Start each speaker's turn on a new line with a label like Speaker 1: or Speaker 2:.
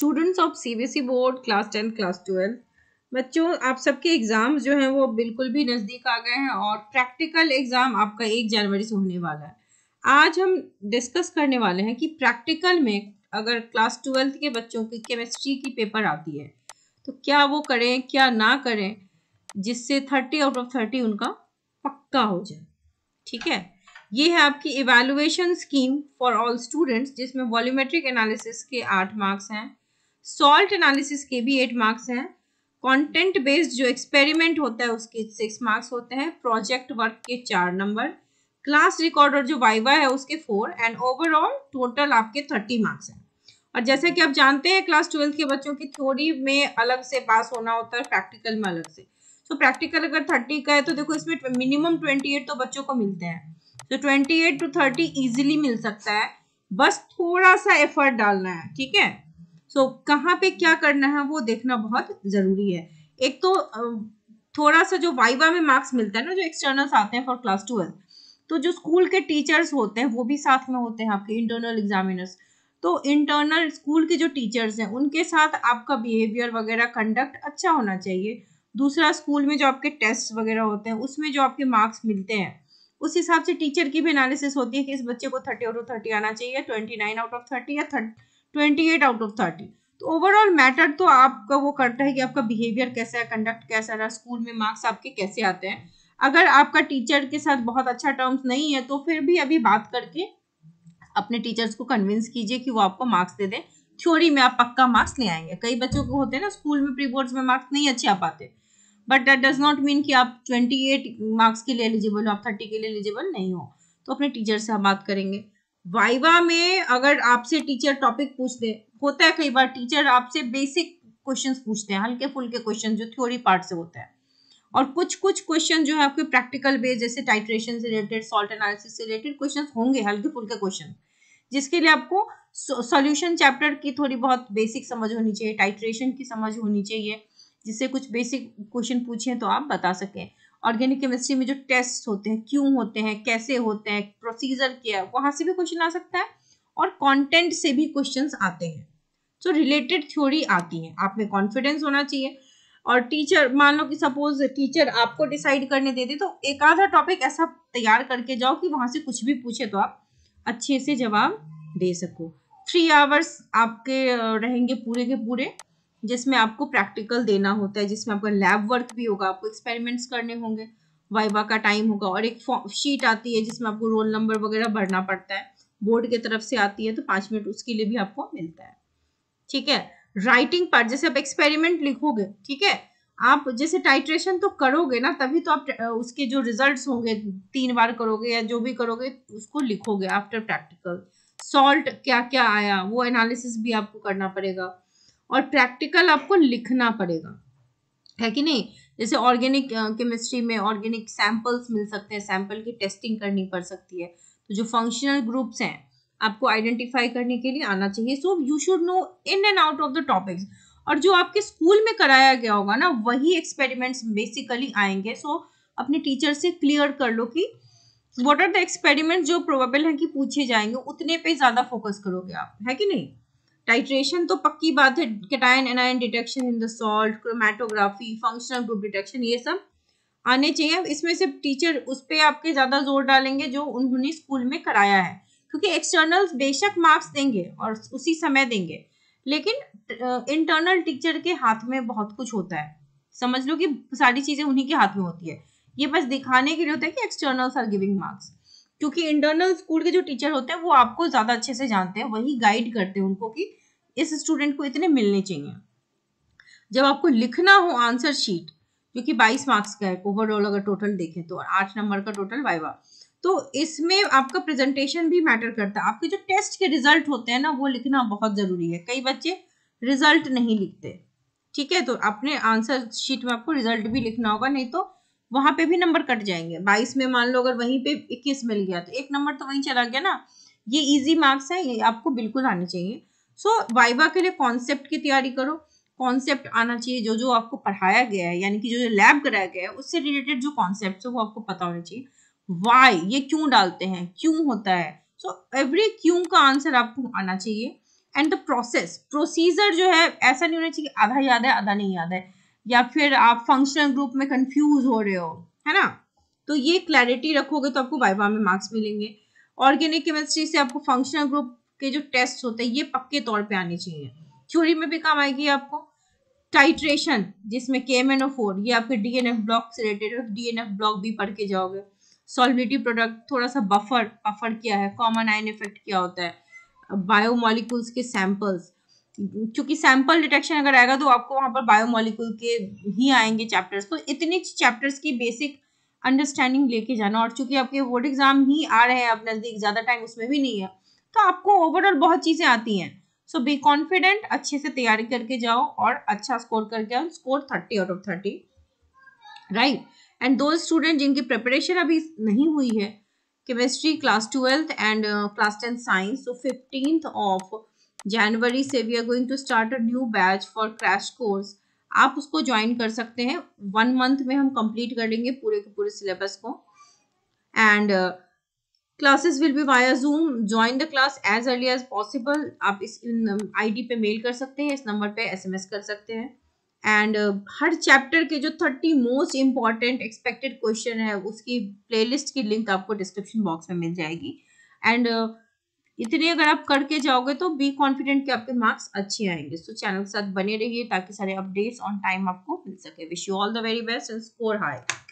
Speaker 1: students of CBSE board class ten class twelve बच्चों आप सबके एग्ज़ाम्स जो हैं वो बिल्कुल भी नज़दीक आ गए हैं और प्रैक्टिकल एग्ज़ाम आपका एक जनवरी से होने वाला है आज हम डिस्कस करने वाले हैं कि प्रैक्टिकल में अगर क्लास ट्वेल्थ के बच्चों की केमिस्ट्री की पेपर आती है तो क्या वो करें क्या ना करें जिससे थर्टी आउट ऑफ थर्टी उनका पक्का हो जाए ठीक है ये है आपकी evaluation scheme for all students जिसमें वॉल्यूमेट्रिक एनालिसिस के आठ मार्क्स हैं सॉल्ट एनालिसिस के भी एट मार्क्स हैं कंटेंट बेस्ड जो एक्सपेरिमेंट होता है उसके सिक्स मार्क्स होते हैं प्रोजेक्ट वर्क के चार नंबर क्लास और जो वाइवा है उसके फोर एंड ओवरऑल टोटल आपके थर्टी मार्क्स हैं और जैसे कि आप जानते हैं क्लास ट्वेल्थ के बच्चों की थ्योरी में अलग से पास होना होता है प्रैक्टिकल में अलग से तो प्रैक्टिकल अगर थर्टी का है तो देखो इसमें मिनिमम ट्वेंटी एट तो बच्चों को मिलते हैं तो twenty eight to thirty easily मिल सकता है बस थोड़ा सा एफर्ट डालना है ठीक है सो so, कहाँ पे क्या करना है वो देखना बहुत जरूरी है एक तो थोड़ा सा जो वाइवा में मार्क्स मिलता है ना जो एक्सटर्नल्स आते हैं फॉर क्लास ट्वेल्थ तो जो स्कूल के टीचर्स होते हैं वो भी साथ में होते हैं आपके इंटरनल एग्जामिनर्स तो इंटरनल स्कूल के जो टीचर्स हैं उनके साथ आपका बिहेवियर वगैरह कंडक्ट अच्छा होना चाहिए दूसरा स्कूल में जो आपके टेस्ट वगैरह होते हैं उसमें जो आपके मार्क्स मिलते हैं उस हिसाब से टीचर की भी एनालिसिस होती है कि इस बच्चे को थर्टी आउट ऑफ थर्टी आना चाहिए twenty nine out of thirty या thirty twenty eight out of thirty तो ओवरऑल मैटर तो आपका वो करता है कि आपका बिहेवियर कैसा है कंडक्ट कैसा रहा स्कूल में मार्क्स आपके कैसे आते हैं अगर आपका टीचर के साथ बहुत अच्छा टर्म्स नहीं है तो फिर भी अभी बात करके अपने टीचर्स को कन्विंस कीजिए कि वो आपको मार्क्स दे दें थ्योरी में आप पक्का मार्क्स ले आएंगे कई बच्चों को होते हैं ना स्कूल में प्री बोर्ड्स में मार्क्स नहीं अच्छे आ पाते but that does not mean कि आप 28 मार्क्स के लिए एलिजिबल हो आप 30 के लिए एलिजिबल नहीं हो तो अपने टीचर से हम बात करेंगे वाइवा में अगर आपसे टीचर टॉपिक पूछ दे होता है कई बार टीचर आपसे बेसिक क्वेश्चंस पूछते हैं हल्के फुल्के क्वेश्चन जो थ्योरी पार्ट से होता है और कुछ कुछ क्वेश्चन जो है आपके प्रैक्टिकल बेस जैसे टाइट्रेशन से रिलेटेड सॉल्ट एनालिसिस से रिलेटेड क्वेश्चन होंगे हल्के फुल्के क्वेश्चन जिसके लिए आपको सोल्यूशन चैप्टर की थोड़ी बहुत बेसिक समझ होनी चाहिए टाइट्रेशन की समझ होनी चाहिए जिससे कुछ बेसिक क्वेश्चन पूछें तो आप बता सकें ऑर्गेनिक केमिस्ट्री में जो टेस्ट होते हैं क्यों होते हैं कैसे होते हैं प्रोसीजर क्या है वहां से भी क्वेश्चन आ सकता है और कंटेंट से भी क्वेश्चंस आते हैं सो रिलेटेड थ्योरी आती है आप में कॉन्फिडेंस होना चाहिए और टीचर मान लो कि सपोज टीचर आपको डिसाइड करने दे दे तो एक आधा टॉपिक ऐसा तैयार करके जाओ कि वहां से कुछ भी पूछे तो आप अच्छे से जवाब दे सको थ्री आवर्स आपके रहेंगे पूरे के पूरे जिसमें आपको प्रैक्टिकल देना होता है जिसमें आपका लैब वर्क भी होगा आपको एक्सपेरिमेंट्स करने होंगे वाइवा का टाइम होगा और एक शीट आती है जिसमें आपको रोल नंबर वगैरह भरना पड़ता है बोर्ड की तरफ से आती है तो पांच मिनट उसके लिए भी आपको मिलता है ठीक है राइटिंग पार्ट जैसे आप एक्सपेरिमेंट लिखोगे ठीक है आप जैसे टाइट्रेशन तो करोगे ना तभी तो आप उसके जो रिजल्ट्स होंगे तीन बार करोगे या जो भी करोगे उसको लिखोगे आफ्टर प्रैक्टिकल सॉल्ट क्या क्या आया वो एनालिसिस भी आपको करना पड़ेगा और प्रैक्टिकल आपको लिखना पड़ेगा है कि नहीं जैसे ऑर्गेनिक केमिस्ट्री में ऑर्गेनिक सैंपल्स मिल सकते हैं सैंपल की टेस्टिंग करनी पड़ सकती है तो जो फंक्शनल ग्रुप्स हैं आपको आइडेंटिफाई करने के लिए आना चाहिए so you should know in and out of the topics और जो आपके स्कूल में कराया गया होगा ना वही एक्सपेरिमेंट्स बेसिकली आएंगे सो so, अपने टीचर से क्लियर कर लो कि वॉट आर द एक्सपेरिमेंट जो प्रोबेबल है कि पूछे जाएंगे उतने पे ज़्यादा फोकस करोगे आप है कि नहीं टाइट्रेशन तो पक्की बात है cation anion detection in the salt chromatography functional group detection ये सब आने चाहिए इसमें से टीचर उस पर आपके ज़्यादा जोर डालेंगे जो उन्होंने स्कूल में कराया है क्योंकि एक्सटर्नल बेशक मार्क्स देंगे और उसी समय देंगे लेकिन इंटरनल टीचर के हाथ में बहुत कुछ होता है समझ लो कि सारी चीज़ें उन्हीं के हाथ में होती है ये बस दिखाने के लिए होता है कि एक्सटर्नल्स आर गिविंग मार्क्स क्योंकि इंटरनल स्कूल के जो टीचर होते हैं वो आपको ज़्यादा अच्छे से जानते हैं वही गाइड करते हैं उनको कि इस स्टूडेंट को इतने मिलने चाहिए जब आपको लिखना हो आंसर शीट जो कि 22 मार्क्स का है ओवरऑल अगर टोटल देखें तो आठ नंबर का टोटल वाइवा तो इसमें आपका प्रेजेंटेशन भी मैटर करता है आपके जो टेस्ट के रिजल्ट होते हैं ना वो लिखना बहुत ज़रूरी है कई बच्चे रिजल्ट नहीं लिखते ठीक है तो अपने आंसर शीट में आपको रिजल्ट भी लिखना होगा नहीं तो वहां पे भी नंबर कट जाएंगे बाईस में मान लो अगर वहीं पे इक्कीस मिल गया तो एक नंबर तो वहीं चला गया ना ये इजी मार्क्स है ये आपको बिल्कुल आने चाहिए सो so, वाइवा के लिए कॉन्सेप्ट की तैयारी करो कॉन्सेप्ट आना चाहिए जो जो आपको पढ़ाया गया है यानी कि जो जो लैब कराया गया है उससे रिलेटेड जो कॉन्सेप्ट है वो आपको पता होना चाहिए वाई ये क्यों डालते हैं क्यों होता है सो एवरी क्यों का आंसर आपको आना चाहिए एंड द प्रोसेस प्रोसीजर जो है ऐसा नहीं होना चाहिए आधा याद है आधा नहीं याद है या फिर आप फंक्शनल ग्रुप में कंफ्यूज हो रहे हो है ना तो ये क्लैरिटी रखोगे तो आपको वाइवा में मार्क्स मिलेंगे ऑर्गेनिक केमिस्ट्री से आपको फंक्शनल ग्रुप के जो टेस्ट होते हैं ये पक्के तौर पे आने चाहिए थ्योरी में भी काम आएगी आपको टाइट्रेशन जिसमें के एम एन ओ फोर ये आपके डी एन एफ ब्लॉक से related d and f block भी पढ़ के जाओगे सॉलिडिटी प्रोडक्ट थोड़ा सा बफर बफर क्या है कॉमन आयन इफेक्ट क्या होता है बायोमोलिकुल्स के सैंपल्स क्योंकि सैंपल डिटेक्शन अगर आएगा तो आपको वहाँ पर बायोमोलिक्यूल के ही आएंगे चैप्टर्स तो इतने चैप्टर्स की बेसिक अंडरस्टैंडिंग लेके जाना और चूंकि आपके बोर्ड एग्जाम ही आ रहे हैं अब नज़दीक ज़्यादा टाइम उसमें भी नहीं है तो आपको ओवरऑल बहुत चीज़ें आती हैं सो बी कॉन्फिडेंट अच्छे से तैयारी करके जाओ और अच्छा स्कोर करके आओ score thirty out of thirty right and दो स्टूडेंट जिनकी प्रिपरेशन अभी नहीं हुई है chemistry class twelfth and class tenth science so fifteenth of January से we are going to start a new batch for crash course आप उसको join कर सकते हैं वन मंथ में हम कंप्लीट कर लेंगे पूरे के पूरे सिलेबस को and classes will be via Zoom join the class as early as possible आप इस आईडी um, पे मेल कर सकते हैं इस नंबर पे एसएमएस कर सकते हैं एंड uh, हर चैप्टर के जो thirty most important expected question है उसकी प्लेलिस्ट की लिंक आपको डिस्क्रिप्शन बॉक्स में मिल जाएगी एंड uh, इतने अगर आप करके जाओगे तो बी कॉन्फिडेंट कि आपके मार्क्स अच्छे आएंगे सो चैनल के साथ बने रहिए ताकि सारे अपडेट्स ऑन टाइम आपको मिल सके wish you all the very best and score high